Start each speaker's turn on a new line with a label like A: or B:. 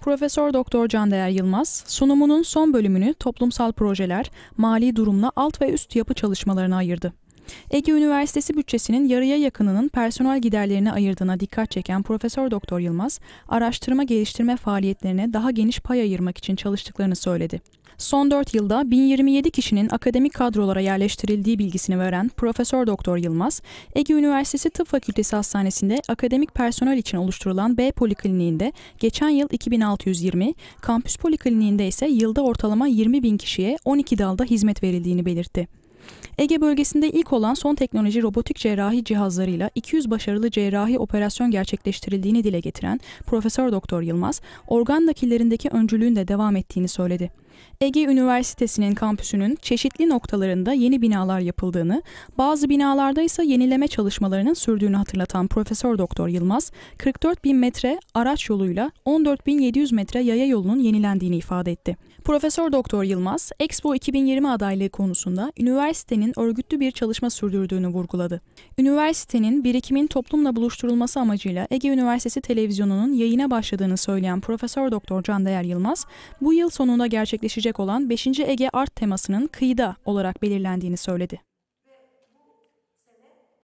A: Profesör Doktor Candeğer Yılmaz sunumunun son bölümünü toplumsal projeler, mali durumla alt ve üst yapı çalışmalarına ayırdı. Ege Üniversitesi bütçesinin yarıya yakınının personel giderlerine ayırdığına dikkat çeken Profesör Doktor Yılmaz, araştırma geliştirme faaliyetlerine daha geniş pay ayırmak için çalıştıklarını söyledi. Son 4 yılda 1027 kişinin akademik kadrolara yerleştirildiği bilgisini veren Profesör Doktor Yılmaz, Ege Üniversitesi Tıp Fakültesi Hastanesi'nde akademik personel için oluşturulan B polikliniğinde geçen yıl 2620, kampüs polikliniğinde ise yılda ortalama 20 bin kişiye 12 dalda hizmet verildiğini belirtti. Ege bölgesinde ilk olan son teknoloji robotik cerrahi cihazlarıyla 200 başarılı cerrahi operasyon gerçekleştirildiğini dile getiren Profesör Doktor Yılmaz, organ nakillerindeki öncülüğün de devam ettiğini söyledi. Ege Üniversitesi'nin kampüsünün çeşitli noktalarında yeni binalar yapıldığını, bazı binalarda ise yenileme çalışmalarının sürdüğünü hatırlatan Profesör Doktor Yılmaz, 44 bin metre araç yoluyla 14.700 metre yaya yolunun yenilendiğini ifade etti. Profesör Doktor Yılmaz, Expo 2020 adaylığı konusunda üniversitenin örgütlü bir çalışma sürdürdüğünü vurguladı. Üniversitenin birikimin toplumla buluşturulması amacıyla Ege Üniversitesi Televizyonu'nun yayına başladığını söyleyen Profesör Doktor Candeyer Yılmaz, bu yıl sonunda gerçekleşecek gerçekleşecek olan 5. Ege Art temasının kıyıda olarak belirlendiğini söyledi.